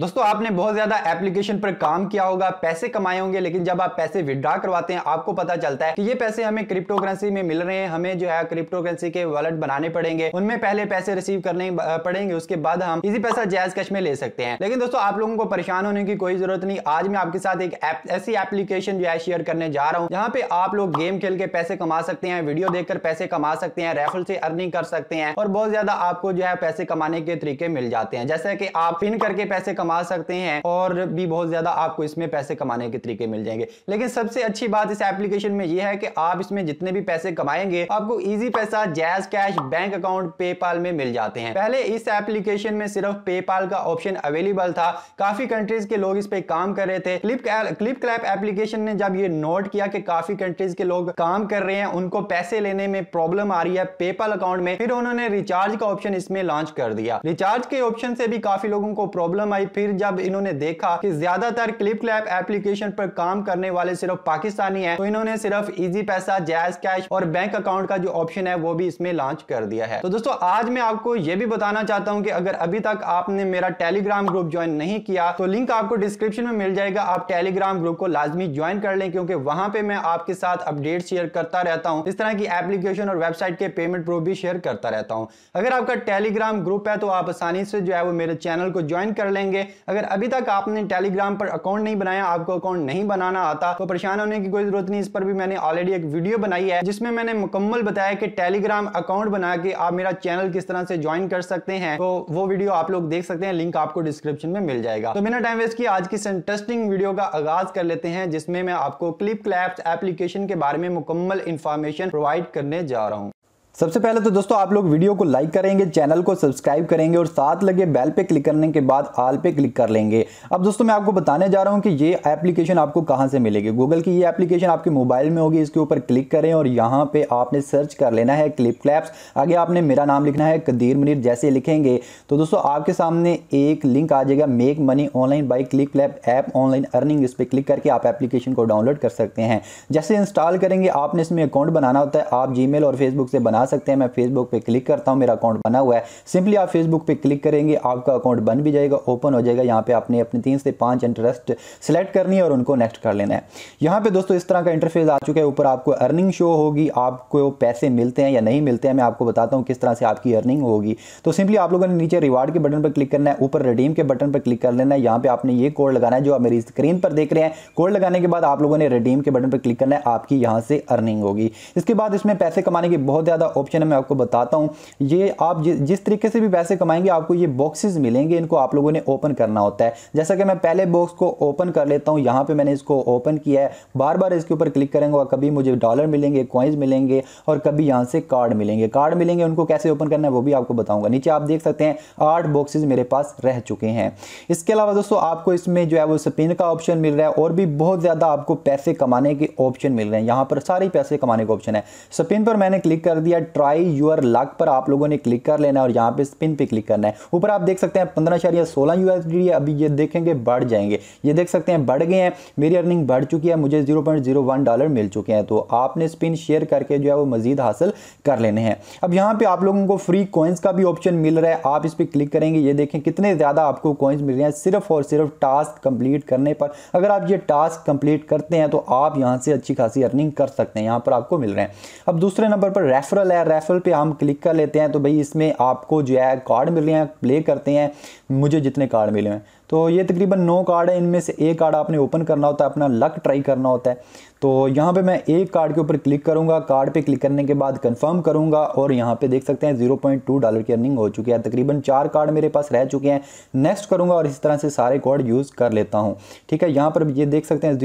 दोस्तों आपने बहुत ज्यादा एप्लीकेशन पर काम किया होगा पैसे कमाए होंगे लेकिन जब आप पैसे विड्रॉ करवाते हैं आपको पता चलता है कि ये पैसे हमें क्रिप्टो करेंसी में मिल रहे हैं हमें जो है क्रिप्टो करेंसी के वॉलेट बनाने पड़ेंगे उनमें पहले पैसे रिसीव करने पड़ेंगे उसके बाद हम इसी पैसा जैज कैश में ले सकते हैं लेकिन दोस्तों आप लोगों को परेशान होने की कोई जरूरत नहीं आज मैं आपके साथ एक ऐसी एप्लीकेशन जो है शेयर करने जा रहा हूँ जहाँ पे आप लोग गेम खेल के पैसे कमा सकते हैं वीडियो देखकर पैसे कमा सकते हैं रेफल से अर्निंग कर सकते हैं और बहुत ज्यादा आपको जो है पैसे कमाने के तरीके मिल जाते हैं जैसे कि आप पिन करके पैसे कमा कमा सकते हैं और भी बहुत ज़्यादा आपको इसमें पैसे कमाने के तरीके मिल जाएंगे लेकिन सबसे अच्छी बात इस एप्लीकेशन में यह है कि आप इसमें जितने भी पैसे कमाएंगे आपको ईजी पैसा JazzCash bank account PayPal में मिल जाते हैं पहले इस एप्लीकेशन में सिर्फ पेपाल का ऑप्शन अवेलेबल था काफी कंट्रीज के लोग इस पे काम कर रहे थे क्लिप क्लिप क्लैप एप्लीकेशन ने जब ये नोट किया कि काफी कंट्रीज के लोग काम कर रहे हैं उनको पैसे लेने में प्रॉब्लम आ रही है पेपाल अकाउंट में फिर उन्होंने रिचार्ज का ऑप्शन इसमें लॉन्च कर दिया रिचार्ज के ऑप्शन से भी काफी लोगों को प्रॉब्लम आई फिर जब इन्होंने देखा कि ज्यादातर क्लिप क्लैप एप्लीकेशन पर काम करने वाले सिर्फ पाकिस्तानी हैं तो इन्होंने सिर्फ इजी पैसा जैज कैश और बैंक अकाउंट का जो ऑप्शन है वो भी इसमें लॉन्च कर दिया है तो दोस्तों आज मैं आपको ये भी बताना चाहता हूँ कि अगर अभी तक आपने मेरा टेलीग्राम ग्रुप ज्वाइन नहीं किया तो लिंक आपको डिस्क्रिप्शन में मिल जाएगा आप टेलीग्राम ग्रुप को लाजमी ज्वाइन कर लें क्योंकि वहां पे मैं आपके साथ अपडेट शेयर करता रहता हूँ इस तरह की एप्लीकेशन और वेबसाइट के पेमेंट प्रूफ भी शेयर करता रहता हूँ अगर आपका टेलीग्राम ग्रुप है तो आप आसानी से जो है वो मेरे चैनल को ज्वाइन कर लेंगे करेंगे अगर अभी तक आपने टेलीग्राम पर अकाउंट नहीं बनाया आपको अकाउंट नहीं बनाना आता तो परेशान होने की कोई जरूरत नहीं इस पर भी मैंने ऑलरेडी एक वीडियो बनाई है जिसमें मैंने मुकम्मल बताया कि टेलीग्राम अकाउंट बना के आप मेरा चैनल किस तरह से ज्वाइन कर सकते हैं तो वो वीडियो आप लोग देख सकते हैं लिंक आपको डिस्क्रिप्शन में मिल जाएगा तो बिना टाइम वेस्ट की आज की इंटरेस्टिंग वीडियो का आगाज कर लेते हैं जिसमें मैं आपको क्लिप क्लैप्स एप्लीकेशन के बारे में मुकम्मल इंफॉर्मेशन प्रोवाइड करने जा रहा हूँ सबसे पहले तो दोस्तों आप लोग वीडियो को लाइक करेंगे चैनल को सब्सक्राइब करेंगे और साथ लगे बेल पे क्लिक करने के बाद आल पे क्लिक कर लेंगे अब दोस्तों मैं आपको बताने जा रहा हूं कि ये एप्लीकेशन आपको कहां से मिलेगी गूगल की ये एप्लीकेशन आपके मोबाइल में होगी इसके ऊपर क्लिक करें और यहां पे आपने सर्च कर लेना है क्लिप क्लैप्स आगे आपने मेरा नाम लिखना है कदीर मुनीर जैसे लिखेंगे तो दोस्तों आपके सामने एक लिंक आ जाएगा make money online by click clap app online earning इस पर क्लिक करके आप एप्लीकेशन को डाउनलोड कर सकते हैं जैसे इंस्टॉल करेंगे आपने इसमें अकाउंट बनाना होता है आप जी और फेसबुक से बना सकते हैं मैं फेसबुक पे क्लिक करता हूँ मेरा अकाउंट बना हुआ है सिंपली आप फेसबुक पे क्लिक करेंगे आपका अकाउंट बन भी जाएगा ओपन हो जाएगा यहाँ पे आपने अपने तीन से पाँच इंटरेस्ट सेलेक्ट करनी है और उनको नेक्स्ट कर लेना है यहाँ पे दोस्तों इस तरह का इंटरफेस आ चुका है ऊपर आपको अर्निंग शो होगी आपको पैसे मिलते हैं या नहीं मिलते हैं मैं आपको बताता हूँ किस तरह से आपकी अर्निंग होगी तो सिंपली आप लोगों ने नीचे रिवार्ड के बटन पर क्लिक करना है ऊपर रिडीम के बटन पर क्लिक कर लेना है यहाँ पे आपने ये कोड लगाना है जो आप मेरी स्क्रीन पर देख रहे हैं कोड लगाने के बाद आप लोगों ने रिडीम के बटन पर क्लिक करना है आपकी यहाँ से अर्निंग होगी इसके बाद इसमें पैसे कमाने की बहुत ज़्यादा वाला ऑप्शन है मैं आपको बताता हूँ ये आप जिस तरीके से भी पैसे कमाएंगे आपको ये बॉक्सेस मिलेंगे इनको आप लोगों ने ओपन करना होता है जैसा कि मैं पहले बॉक्स को ओपन कर लेता हूँ यहाँ पर मैंने इसको ओपन किया है बार बार इसके ऊपर क्लिक करेंगे और कभी मुझे डॉलर मिलेंगे कॉइन्स मिलेंगे और कभी यहाँ से कार्ड मिलेंगे कार्ड मिलेंगे उनको कैसे ओपन करना है वो भी आपको बताऊँगा नीचे आप देख सकते हैं आठ बॉक्सेज मेरे पास रह चुके हैं इसके अलावा दोस्तों आपको इसमें जो है वो स्पिन का ऑप्शन मिल रहा है और भी बहुत ज़्यादा आपको पैसे कमाने के ऑप्शन मिल रहे हैं यहां पर सारे पैसे कमाने का ऑप्शन है स्पिन पर मैंने क्लिक कर दिया है ट्राई यूर लक पर आप लोगों ने क्लिक कर लेना है और यहाँ पे स्पिन पे क्लिक करना है ऊपर आप देख सकते हैं पंद्रह या सोलह यूएसडी अभी ये देखेंगे बढ़ जाएंगे ये देख सकते हैं बढ़ गए हैं मेरी अर्निंग बढ़ चुकी है मुझे zero point zero one dollar मिल चुके हैं तो आपने स्पिन शेयर करके जो है वो मजीद हासिल कर लेने हैं अब यहाँ पर आप लोगों को फ्री कॉइन्स का भी ऑप्शन मिल रहा है आप इस पर क्लिक करेंगे ये देखें कितने ज़्यादा आपको कॉइन्स मिल रहे हैं सिर्फ और सिर्फ टास्क कंप्लीट करने पर अगर आप ये टास्क कंप्लीट करते हैं तो आप यहाँ से अच्छी खासी अर्निंग कर सकते हैं यहाँ पर आपको मिल रहे हैं अब दूसरे नंबर पर रेफरल रेफरल है रेफरल पे हम क्लिक कर लेते हैं तो भाई इसमें आपको जो है कार्ड मिल रहे हैं प्ले करते हैं मुझे जितने कार्ड मिले हैं तो ये तकरीबन नौ कार्ड है इनमें से एक कार्ड आपने ओपन करना होता है अपना लक ट्राई करना होता है तो यहाँ पे मैं एक कार्ड के ऊपर क्लिक करूँगा कार्ड पे क्लिक करने के बाद कंफर्म करूँगा और यहाँ पे देख सकते हैं 0.2 डॉलर की अर्निंग हो चुकी है तकरीबन चार कार्ड मेरे पास रह चुके हैं नेक्स्ट करूँगा और इस तरह से सारे कार्ड यूज़ कर लेता हूँ ठीक है यहाँ पर ये देख सकते हैं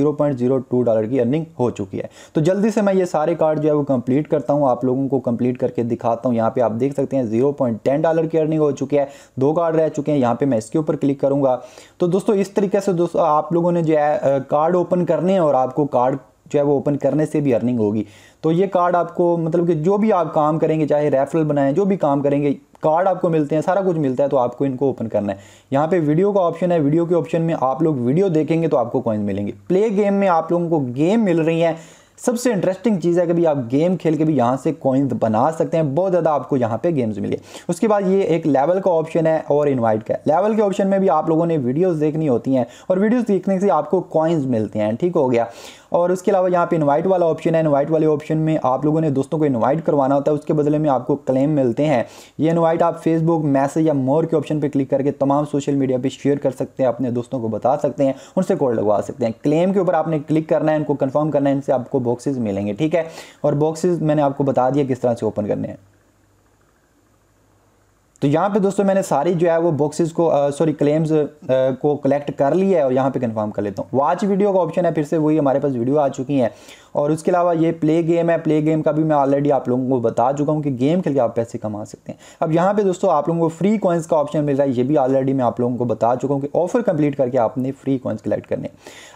टू डॉलर की अर्निंग हो चुकी है तो जल्दी से मैं ये सारे कार्ड जो है वो कम्प्लीट करता हूँ आप लोगों को कम्प्लीट करके दिखाता हूँ यहाँ पर आप देख सकते हैं ज़ीरो डॉलर की अर्निंग हो चुकी है दो कार्ड रह चुके हैं यहाँ पर मैं इसके ऊपर क्लिक करूँगा तो दोस्तों इस तरीके से दोस्तों आप लोगों ने जो है कार्ड ओपन करने हैं और आपको कार्ड जो है वो ओपन करने से भी अर्निंग होगी तो ये कार्ड आपको मतलब कि जो भी आप काम करेंगे चाहे रेफरल बनाएं जो भी काम करेंगे कार्ड आपको मिलते हैं सारा कुछ मिलता है तो आपको इनको ओपन करना है यहाँ पे वीडियो का ऑप्शन है वीडियो के ऑप्शन में आप लोग वीडियो देखेंगे तो आपको कॉइन्स मिलेंगे प्ले गेम में आप लोगों को गेम मिल रही है सबसे इंटरेस्टिंग चीज़ है कभी आप गेम खेल के भी यहाँ से कॉइन्स बना सकते हैं बहुत ज़्यादा आपको यहाँ पे गेम्स मिले उसके बाद ये एक लेवल का ऑप्शन है और इनवाइट का लेवल के ऑप्शन में भी आप लोगों ने वीडियोस देखनी होती हैं और वीडियोस देखने से आपको कॉइन्स मिलते हैं ठीक हो गया और उसके अलावा यहाँ पे इनवाइट वाला ऑप्शन है इनवाइट वाले ऑप्शन में आप लोगों ने दोस्तों को इनवाइट करवाना होता है उसके बदले में आपको क्लेम मिलते हैं ये इनवाइट आप फेसबुक मैसेज या मोर के ऑप्शन पर क्लिक करके तमाम सोशल मीडिया पर शेयर कर सकते हैं अपने दोस्तों को बता सकते हैं उनसे कोड लगवा सकते हैं क्लेम के ऊपर आपने क्लिक करना है इनको कन्फर्म करना है इनसे आपको बॉक्सेज मिलेंगे ठीक है और बॉक्सेज मैंने आपको बता दिया किस तरह से ओपन करने हैं तो यहाँ पे दोस्तों मैंने सारी जो है वो बॉक्सेस को सॉरी क्लेम्स को कलेक्ट कर लिया है और यहाँ पे कंफर्म कर लेता हूँ वाच वीडियो का ऑप्शन है फिर से वही हमारे पास वीडियो आ चुकी है और उसके अलावा ये प्ले गेम है प्ले गेम का भी मैं ऑलरेडी आप लोगों को बता चुका हूँ कि गेम खेल के आप पैसे कमा सकते हैं अब यहाँ पे दोस्तों आप लोगों को फ्री कॉइन्स का ऑप्शन मिल रहा है ये भी ऑलरेडी मैं आप लोगों को बता चुका हूँ कि ऑफर कंप्लीट करके आपने फ्री कॉइन्स कलेक्ट करने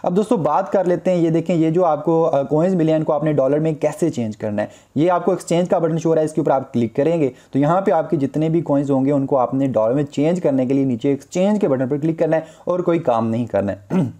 अब दोस्तों बात कर लेते हैं ये देखें ये जो आपको कॉइन्स मिले हैं इनको आपने डॉलर में कैसे चेंज करना है ये आपको एक्सचेंज का बटन शो रहा है इसके ऊपर आप क्लिक करेंगे तो यहाँ पर आपके जितने भी कॉइन्स वैल्यूज़ होंगे उनको आपने डॉलर में चेंज करने के लिए नीचे एक्सचेंज के बटन पर क्लिक करना है और कोई काम नहीं करना है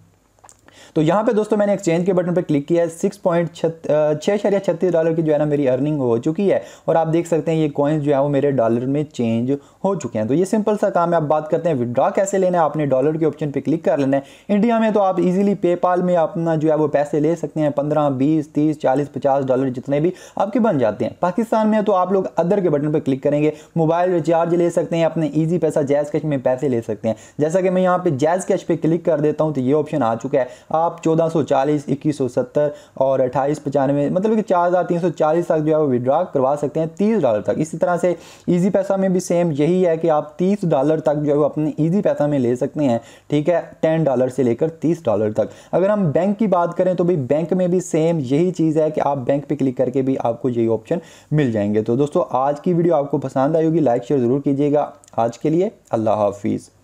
तो यहाँ पे दोस्तों मैंने एक्सचेंज के बटन पर क्लिक किया है सिक्स पॉइंट छः या छत्तीस डॉलर की जो है ना मेरी अर्निंग हो चुकी है और आप देख सकते हैं ये कॉइन्स जो है वो मेरे डॉलर में चेंज हो चुके हैं तो ये सिंपल सा काम है आप बात करते हैं विदड्रॉ कैसे लेना है आपने डॉलर के ऑप्शन पर क्लिक कर लेना है इंडिया में तो आप इजिली पेपाल में अपना जो है वो पैसे ले सकते हैं पंद्रह बीस तीस चालीस पचास डॉलर जितने भी आपके बन जाते हैं पाकिस्तान में तो आप लोग अदर के बटन पर क्लिक करेंगे मोबाइल रिचार्ज ले सकते हैं अपने ईजी पैसा जैज कैश में पैसे ले सकते हैं जैसा कि मैं यहाँ पे जैज कैश पे क्लिक कर देता हूँ तो ये ऑप्शन आ चुका है आप 1440 2170 और अट्ठाईस पचानवे मतलब कि 4340 तक जो है वो विड्रा करवा सकते हैं 30 डॉलर तक इसी तरह से ईजी पैसा में भी सेम यही है कि आप 30 डॉलर तक जो है वो अपने ईजी पैसा में ले सकते हैं ठीक है 10 डॉलर से लेकर 30 डॉलर तक अगर हम बैंक की बात करें तो भाई बैंक में भी सेम यही चीज़ है कि आप बैंक पर क्लिक करके भी आपको यही ऑप्शन मिल जाएंगे तो दोस्तों आज की वीडियो आपको पसंद आई होगी लाइक शेयर ज़रूर कीजिएगा आज के लिए अल्लाह हाफिज़